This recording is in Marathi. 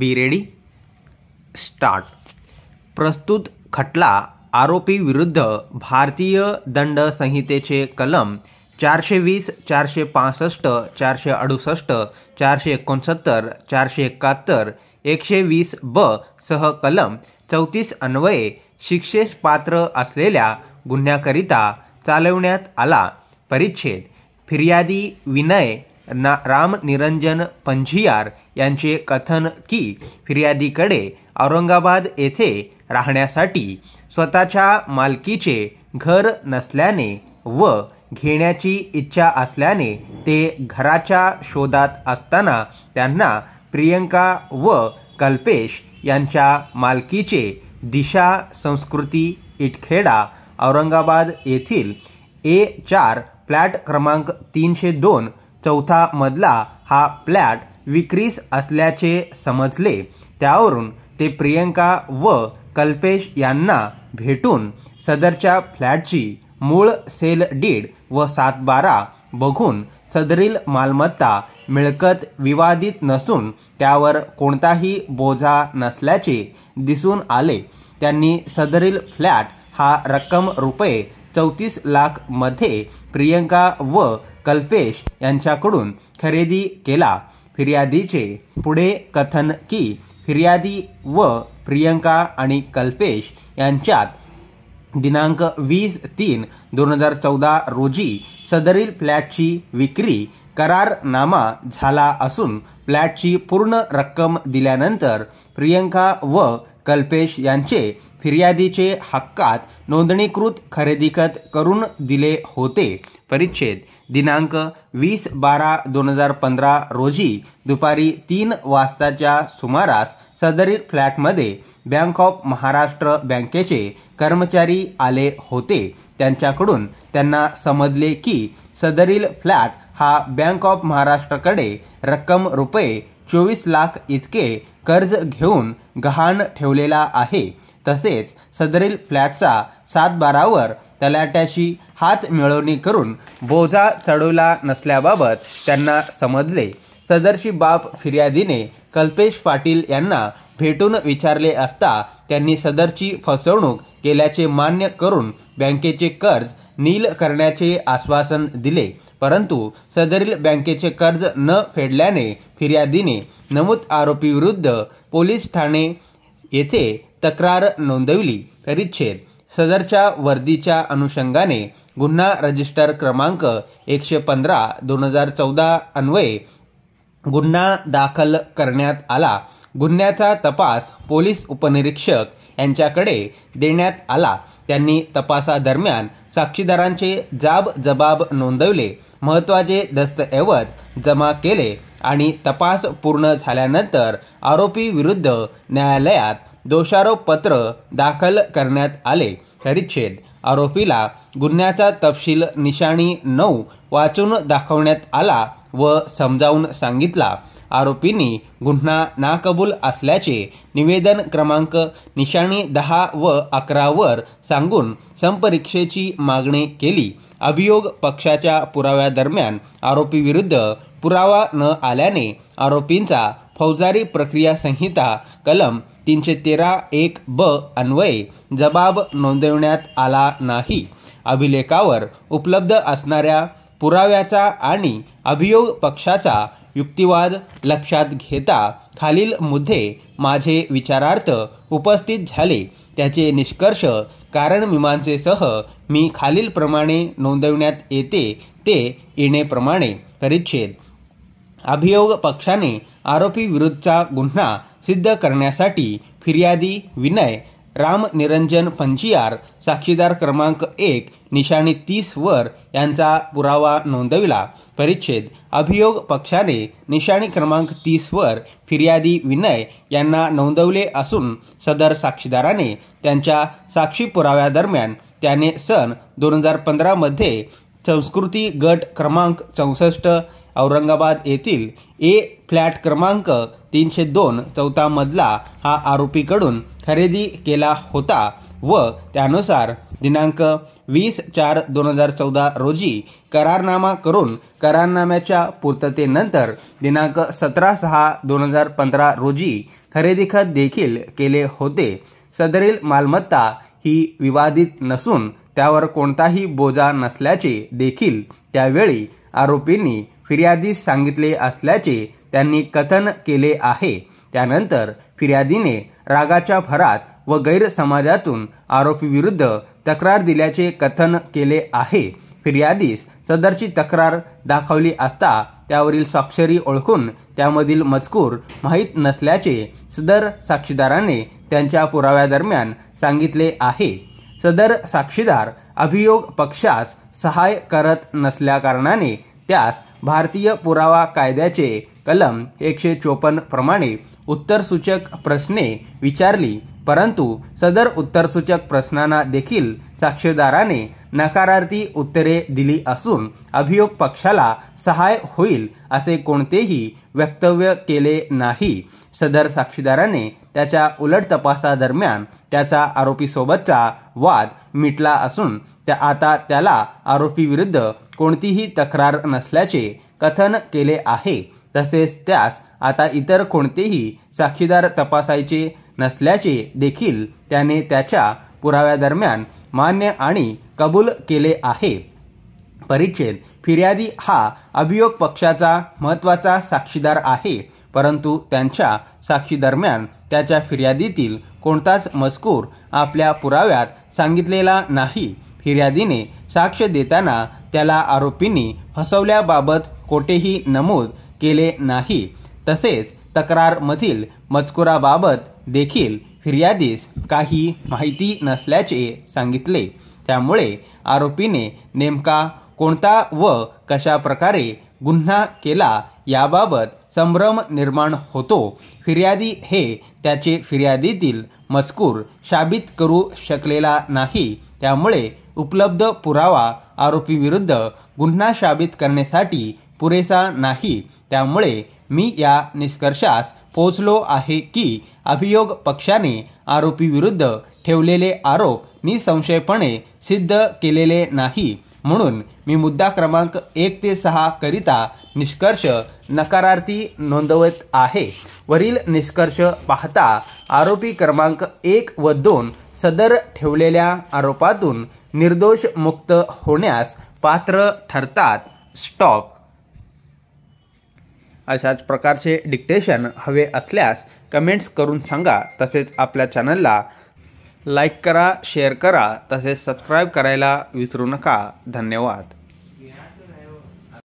बी रेडी स्टार्ट प्रस्तुत खटला आरोपी विरुद्ध भारतीय दंड संहितेचे कलम चारशे वीस चारशे पासष्ट चारशे अडुसष्ट चारशे एकोणसत्तर चारशे एकाहत्तर एकशे वीस ब सह कलम चौतीस अन्वये शिक्षेस पात्र असलेल्या गुन्ह्याकरिता चालवण्यात आला परिच्छेद फिर्यादी विनय ना राम निरंजन पंझियार यांचे कथन की फिर्यादीकडे औरंगाबाद येथे राहण्यासाठी स्वतःच्या मालकीचे घर नसल्याने व घेण्याची इच्छा असल्याने ते घराच्या शोधात असताना त्यांना प्रियंका व कल्पेश यांच्या मालकीचे दिशा संस्कृती इटखेडा औरंगाबाद येथील ए चार फ्लॅट क्रमांक तीनशे दोन चौथा मधला हा फ्लॅट विक्रीस असल्याचे समजले त्यावरून ते प्रियंका व कल्पेश यांना भेटून सदरच्या फ्लॅटची मूळ सेल डीड व सात बारा बघून सदरील मालमत्ता मिळकत विवादित नसून त्यावर कोणताही बोजा नसल्याचे दिसून आले त्यांनी सदरील फ्लॅट हा रक्कम रुपये चौतीस लाखमध्ये प्रियंका व कल्पेश यांच्याकडून खरेदी केला फिर्यादीचे पुढे कथन की फिर्यादी व प्रियंका आणि कल्पेश यांच्यात दिनांक वीस तीन दोन हजार चौदा रोजी सदरील फ्लॅटची विक्री करारनामा झाला असून फ्लॅटची पूर्ण रक्कम दिल्यानंतर प्रियंका व कल्पेश यांचे फिर्यादीचे हक्कात नोंदणीकृत खरेदीखत करून दिले होते परिच्छेद दिनांक वीस बारा दोन हजार पंधरा रोजी दुपारी तीन वाजताच्या सुमारास सदरील फ्लॅटमध्ये बँक ऑफ महाराष्ट्र बँकेचे कर्मचारी आले होते त्यांच्याकडून त्यांना समजले की सदरील फ्लॅट हा बँक ऑफ महाराष्ट्रकडे रक्कम रुपये चोवीस लाख इतके कर्ज घेऊन गहाण ठेवलेला आहे तसेच सदरील फ्लॅटचा सातबारावर तलाट्याशी हात मिळवणी करून बोजा चढवला नसल्याबाबत त्यांना समजले सदरशी बाप फिर्यादीने कल्पेश पाटील यांना भेटून विचारले असता त्यांनी सदरची फसवणूक केल्याचे मान्य करून बँकेचे कर्ज नील करण्याचे आश्वासन दिले परंतु सदरील बँकेचे कर्ज न फेडल्याने फिर्यादीने नमूद आरोपीविरुद्ध पोलीस ठाणे येथे तक्रार नोंदवली परिच्छेद सदरच्या वर्दीच्या अनुषंगाने गुन्हा रजिस्टर क्रमांक एकशे पंधरा दोन हजार चौदा अन्वये गुन्हा दाखल करण्यात आला गुन्ह्याचा तपास पोलीस उपनिरीक्षक यांच्याकडे देण्यात आला त्यांनी तपासादरम्यान साक्षीदारांचे जाब जबाब नोंदवले महत्त्वाचे दस्तऐवज जमा केले आणि तपास पूर्ण झाल्यानंतर आरोपी विरुद्ध न्यायालयात दोषारोपपत्र दाखल करण्यात आले परिच्छेद आरोपीला गुन्ह्याचा तपशील निशाणी नऊ वाचून दाखवण्यात आला व समजावून सांगितला आरोपींनी गुन्हा नाकबूल असल्याचे निवेदन क्रमांक निशाणी दहा व अकरावर सांगून संपरीक्षेची मागणी केली अभियोग पक्षाच्या पुराव्यादरम्यान आरोपीविरुद्ध पुरावा न आल्याने आरोपींचा फौजदारी प्रक्रिया संहिता कलम तीनशे तेरा एक ब अन्वये जबाब नोंदविण्यात आला नाही अभिलेखावर उपलब्ध असणाऱ्या पुराव्याचा आणि अभियोग पक्षाचा युक्तिवाद लक्षात घेता खालील मुद्दे माझे विचारार्थ उपस्थित झाले त्याचे निष्कर्ष कारण कारणमीमांसेसह मी खालीलप्रमाणे नोंदविण्यात येते ते येणेप्रमाणे परिच्छेद अभियोग पक्षाने आरोपी आरोपीविरुद्धचा गुन्हा सिद्ध करण्यासाठी फिर्यादी विनय राम निरंजन फंजियार साक्षीदार क्रमांक एक निशाणी वर यांचा पुरावा नोंदविला परिच्छेद अभियोग पक्षाने निशाणी क्रमांक वर फिर्यादी विनय यांना नोंदवले असून सदर साक्षीदाराने त्यांच्या साक्षी पुराव्यादरम्यान त्याने सन दोन हजार पंधरामध्ये संस्कृती गट क्रमांक चौसष्ट औरंगाबाद येथील ए फ्लॅट क्रमांक तीनशे दोन चौथा मधला हा आरोपीकडून खरेदी केला होता व त्यानुसार दिनांक वीस चार दोन हजार चौदा रोजी करारनामा करून करारनाम्याच्या पूर्ततेनंतर दिनांक सतरा सहा दोन हजार पंधरा रोजी खरेदी खत देखील केले होते सदरील मालमत्ता ही विवादित नसून त्यावर कोणताही बोजा नसल्याचे देखील त्यावेळी आरोपींनी फिर्यादीस सांगितले असल्याचे त्यांनी कथन केले आहे त्यानंतर फिर्यादीने रागाच्या भरात व गैरसमाजातून आरोपीविरुद्ध तक्रार दिल्याचे कथन केले आहे फिर्यादीस सदरची तक्रार दाखवली असता त्यावरील स्वाक्षरी ओळखून त्यामधील मजकूर माहीत नसल्याचे सदर साक्षीदाराने त्यांच्या पुराव्यादरम्यान सांगितले आहे सदर साक्षीदार अभियोग पक्षास सहाय करत नसल्याकारणाने त्यास भारतीय पुरावा कायद्याचे कलम एकशे चोपन्न प्रमाणे उत्तरसूचक प्रश्ने विचारली परंतु सदर उत्तरसूचक प्रश्नांना देखील साक्षीदाराने नकारार्थी उत्तरे दिली असून अभियोग पक्षाला सहाय होईल असे कोणतेही वक्तव्य केले नाही सदर साक्षीदाराने त्याच्या उलट तपासादरम्यान त्याचा आरोपीसोबतचा वाद मिटला असून त्या आता त्याला आरोपीविरुद्ध कोणतीही तक्रार नसल्याचे कथन केले आहे तसेच त्यास आता इतर कोणतेही साक्षीदार तपासायचे नसल्याचे देखील त्याने त्याच्या पुराव्यादरम्यान मान्य आणि कबूल केले आहे परिच्छेद फिर्यादी हा अभियोग पक्षाचा महत्त्वाचा साक्षीदार आहे परंतु त्यांच्या साक्षीदरम्यान त्याच्या फिर्यादीतील कोणताच मजकूर आपल्या पुराव्यात सांगितलेला नाही फिर्यादीने साक्ष देताना त्याला आरोपींनी फसवल्याबाबत कोठेही नमूद केले नाही तसेच तक्रारमधील मजकुराबाबत देखील फिर्यादीस काही माहिती नसल्याचे सांगितले त्यामुळे आरोपीने नेमका कोणता व कशा प्रकारे गुन्हा केला याबाबत संभ्रम निर्माण होतो फिर्यादी हे त्याचे फिर्यादीतील मजकूर साबित करू शकलेला नाही त्यामुळे उपलब्ध पुरावा आरोपीविरुद्ध गुन्हा साबित करण्यासाठी पुरेसा नाही त्यामुळे मी या निष्कर्षास पोचलो आहे की अभियोग पक्षाने आरोपीविरुद्ध ठेवलेले आरोप निसंशयपणे सिद्ध केलेले नाही म्हणून मी मुद्दा क्रमांक एक ते सहा करिता निष्कर्ष नकारार्थी नोंदवत आहे वरील निष्कर्ष पाहता आरोपी क्रमांक एक व दोन सदर ठेवलेल्या आरोपातून निर्दोष मुक्त होण्यास पात्र ठरतात स्टॉप अशाच प्रकारचे डिक्टेशन हवे असल्यास कमेंट्स करून सांगा तसेच आपल्या चॅनलला लाईक करा शेअर करा तसेच सबस्क्राईब करायला विसरू नका धन्यवाद